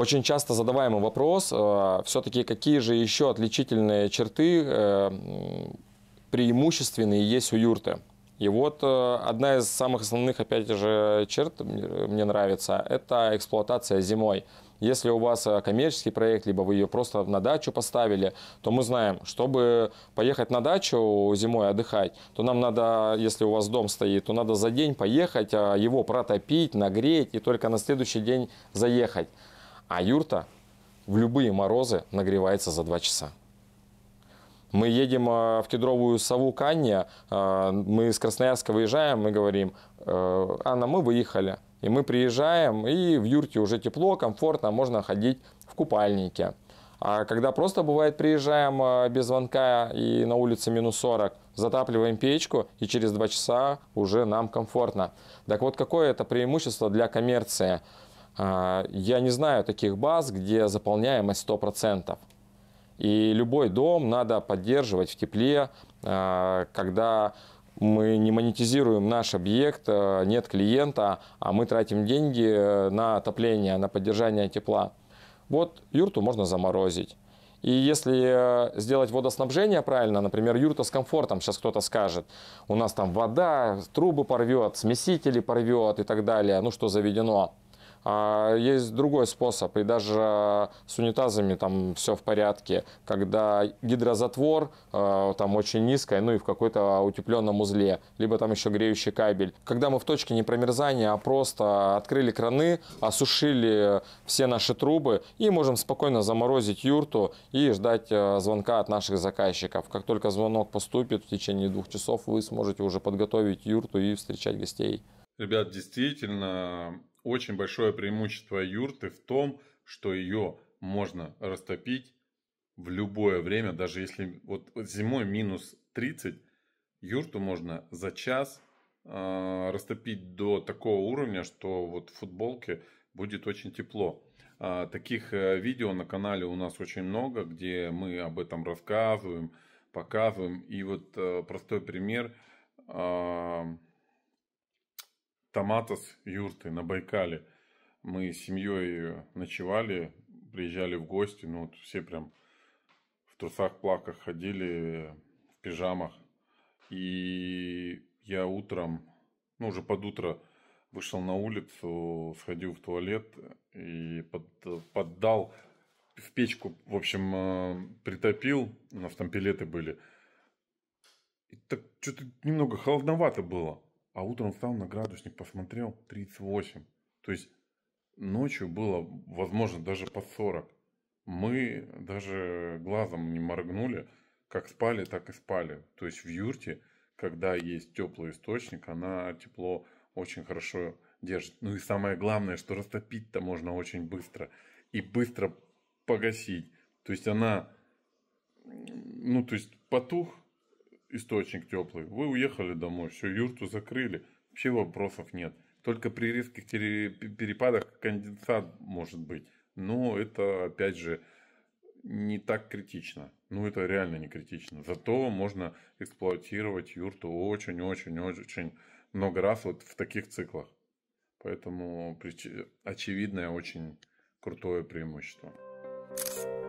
Очень часто задаваемый вопрос, э, все-таки какие же еще отличительные черты э, преимущественные есть у юрты? И вот э, одна из самых основных, опять же, черт мне нравится, это эксплуатация зимой. Если у вас коммерческий проект, либо вы ее просто на дачу поставили, то мы знаем, чтобы поехать на дачу зимой отдыхать, то нам надо, если у вас дом стоит, то надо за день поехать, а, его протопить, нагреть и только на следующий день заехать. А юрта в любые морозы нагревается за 2 часа. Мы едем а, в кедровую сову Канья, а, мы из Красноярска выезжаем, мы говорим, «Э, Анна, мы выехали. И мы приезжаем, и в юрте уже тепло, комфортно, можно ходить в купальнике. А когда просто бывает приезжаем а, без звонка и на улице минус 40, затапливаем печку и через 2 часа уже нам комфортно. Так вот, какое это преимущество для коммерции? А, я не знаю таких баз, где заполняемость 100%. И любой дом надо поддерживать в тепле, а, когда мы не монетизируем наш объект, а, нет клиента, а мы тратим деньги э, на отопление, на поддержание тепла. Вот юрту можно заморозить. И если э, сделать водоснабжение правильно, например, юрта с комфортом, сейчас кто-то скажет, у нас там вода, трубы порвет, смесители порвет и так далее, ну что заведено – а, есть другой способ, и даже с унитазами там все в порядке, когда гидрозатвор э, там очень низкая, ну и в какой-то утепленном узле, либо там еще греющий кабель. Когда мы в точке не промерзания, а просто открыли краны, осушили все наши трубы и можем спокойно заморозить юрту и ждать э, звонка от наших заказчиков. Как только звонок поступит в течение двух часов, вы сможете уже подготовить юрту и встречать гостей. Ребят, действительно, очень большое преимущество юрты в том, что ее можно растопить в любое время, даже если вот зимой минус 30, юрту можно за час э, растопить до такого уровня, что вот в футболке будет очень тепло. А, э, таких видео на канале у нас очень много, где мы об этом рассказываем, показываем. И вот э, простой пример. Э, Томатос юрты на Байкале. Мы с семьей ночевали, приезжали в гости, ну вот все прям в трусах, плаках ходили, в пижамах. И я утром, ну уже под утро вышел на улицу, сходил в туалет и под, поддал в печку, в общем, э, притопил, у нас там пилеты были. И так что-то немного холодновато было а утром встал на градусник, посмотрел 38. То есть ночью было, возможно, даже по 40. Мы даже глазом не моргнули, как спали, так и спали. То есть в юрте, когда есть теплый источник, она тепло очень хорошо держит. Ну и самое главное, что растопить-то можно очень быстро и быстро погасить. То есть она, ну то есть потух, источник теплый. Вы уехали домой, все, юрту закрыли, вообще вопросов нет. Только при резких перепадах конденсат может быть. Но это, опять же, не так критично. Ну, это реально не критично. Зато можно эксплуатировать юрту очень-очень-очень много раз вот в таких циклах. Поэтому очевидное очень крутое преимущество. thank you